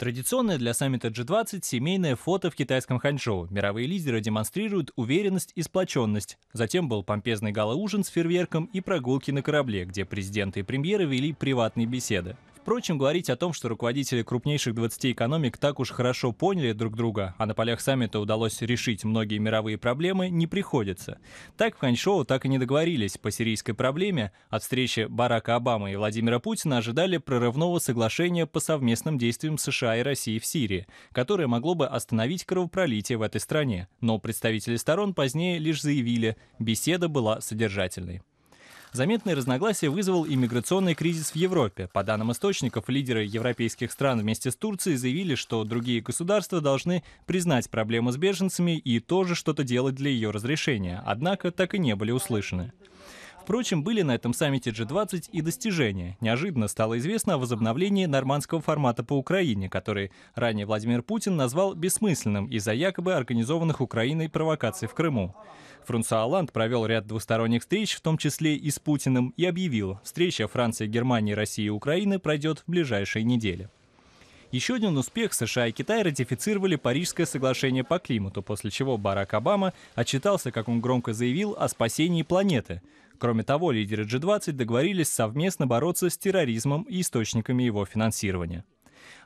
Традиционное для саммита G20 семейное фото в китайском Ханчжоу. Мировые лидеры демонстрируют уверенность и сплоченность. Затем был помпезный гала-ужин с фейерверком и прогулки на корабле, где президенты и премьеры вели приватные беседы. Впрочем, говорить о том, что руководители крупнейших 20 экономик так уж хорошо поняли друг друга, а на полях саммита удалось решить многие мировые проблемы, не приходится. Так в Ханчжоу так и не договорились по сирийской проблеме. От встречи Барака Обамы и Владимира Путина ожидали прорывного соглашения по совместным действиям США и России в Сирии, которое могло бы остановить кровопролитие в этой стране. Но представители сторон позднее лишь заявили, беседа была содержательной. Заметные разногласия вызвал иммиграционный кризис в Европе. По данным источников, лидеры европейских стран вместе с Турцией заявили, что другие государства должны признать проблему с беженцами и тоже что-то делать для ее разрешения. Однако так и не были услышаны. Впрочем, были на этом саммите G20 и достижения. Неожиданно стало известно о возобновлении нормандского формата по Украине, который ранее Владимир Путин назвал бессмысленным из-за якобы организованных Украиной провокаций в Крыму. Франсуа Оланд провел ряд двусторонних встреч, в том числе и с Путиным, и объявил, встреча Франции, Германии, России и Украины пройдет в ближайшие недели. Еще один успех США и Китай ратифицировали Парижское соглашение по климату, после чего Барак Обама отчитался, как он громко заявил, о спасении планеты. Кроме того, лидеры G20 договорились совместно бороться с терроризмом и источниками его финансирования.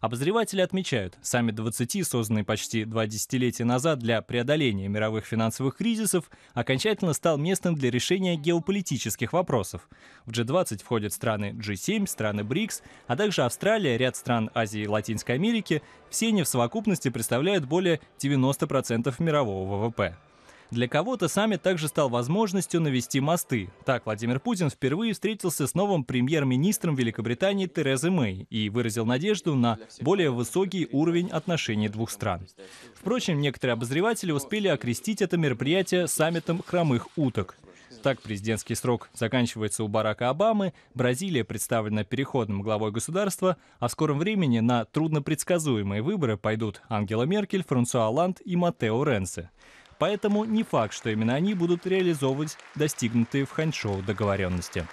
Обозреватели отмечают, саммит 20, созданный почти два десятилетия назад для преодоления мировых финансовых кризисов, окончательно стал местом для решения геополитических вопросов. В G20 входят страны G7, страны БРИКС, а также Австралия, ряд стран Азии и Латинской Америки. Все они в совокупности представляют более 90% мирового ВВП. Для кого-то саммит также стал возможностью навести мосты. Так Владимир Путин впервые встретился с новым премьер-министром Великобритании Терезой Мэй и выразил надежду на более высокий уровень отношений двух стран. Впрочем, некоторые обозреватели успели окрестить это мероприятие саммитом хромых уток. Так президентский срок заканчивается у Барака Обамы, Бразилия представлена переходным главой государства, а в скором времени на труднопредсказуемые выборы пойдут Ангела Меркель, Франсуа Ланд и Матео Ренсе. Поэтому не факт, что именно они будут реализовывать достигнутые в Ханчжоу договоренности.